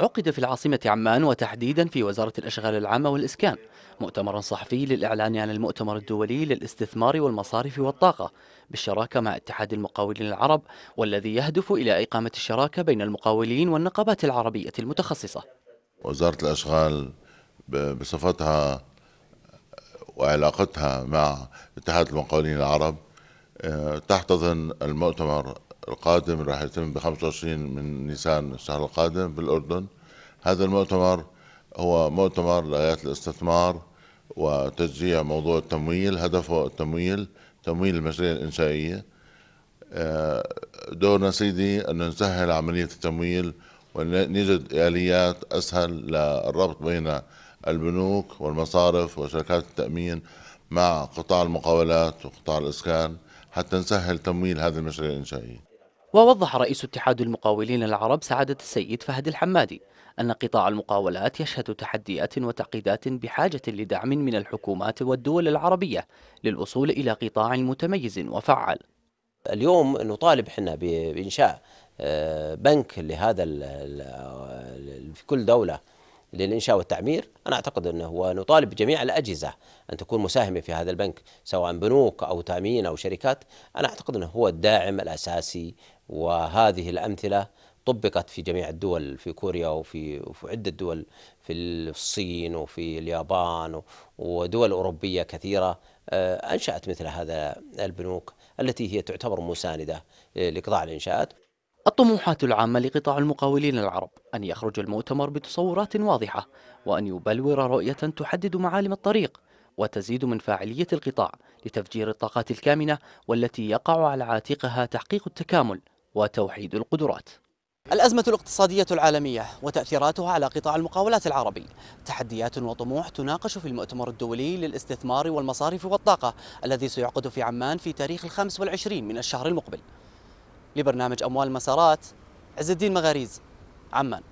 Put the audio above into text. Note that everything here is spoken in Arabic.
عقد في العاصمة عمان وتحديدا في وزارة الأشغال العامة والإسكان مؤتمر صحفي للإعلان عن المؤتمر الدولي للاستثمار والمصارف والطاقة بالشراكة مع اتحاد المقاولين العرب والذي يهدف إلى إقامة الشراكة بين المقاولين والنقابات العربية المتخصصة وزارة الأشغال بصفتها وعلاقتها مع اتحاد المقاولين العرب آه، تحتضن المؤتمر القادم راح يتم ب 25 من نيسان الشهر القادم بالأردن هذا المؤتمر هو مؤتمر لآليات الاستثمار وتشجيع موضوع التمويل هدفه التمويل تمويل المشاريع الإنشائية آه، دورنا سيدي أن نسهل عملية التمويل ونجد آليات أسهل للربط بين البنوك والمصارف وشركات التأمين مع قطاع المقاولات وقطاع الإسكان حتى نسهل تمويل هذه المشاريع الإنشائية ووضح رئيس اتحاد المقاولين العرب سعادة السيد فهد الحمادي أن قطاع المقاولات يشهد تحديات وتعقيدات بحاجة لدعم من الحكومات والدول العربية للوصول إلى قطاع متميز وفعال اليوم نطالب حنا بإنشاء آه، بنك لهذا في كل دولة للإنشاء والتعمير أنا أعتقد أنه ونطالب جميع الأجهزة أن تكون مساهمة في هذا البنك سواء بنوك أو تامين أو شركات أنا أعتقد أنه هو الداعم الأساسي وهذه الأمثلة طبقت في جميع الدول في كوريا وفي, في عدة دول في الصين وفي اليابان ودول أوروبية كثيرة آه، أنشأت مثل هذا البنوك التي هي تعتبر مساندة آه، لقطاع الإنشاءات الطموحات العامة لقطاع المقاولين العرب أن يخرج المؤتمر بتصورات واضحة وأن يبلور رؤية تحدد معالم الطريق وتزيد من فاعلية القطاع لتفجير الطاقات الكامنة والتي يقع على عاتقها تحقيق التكامل وتوحيد القدرات الأزمة الاقتصادية العالمية وتأثيراتها على قطاع المقاولات العربي تحديات وطموح تناقش في المؤتمر الدولي للاستثمار والمصارف والطاقة الذي سيعقد في عمان في تاريخ الخامس والعشرين من الشهر المقبل لبرنامج أموال المسارات عز الدين مغاريز عمان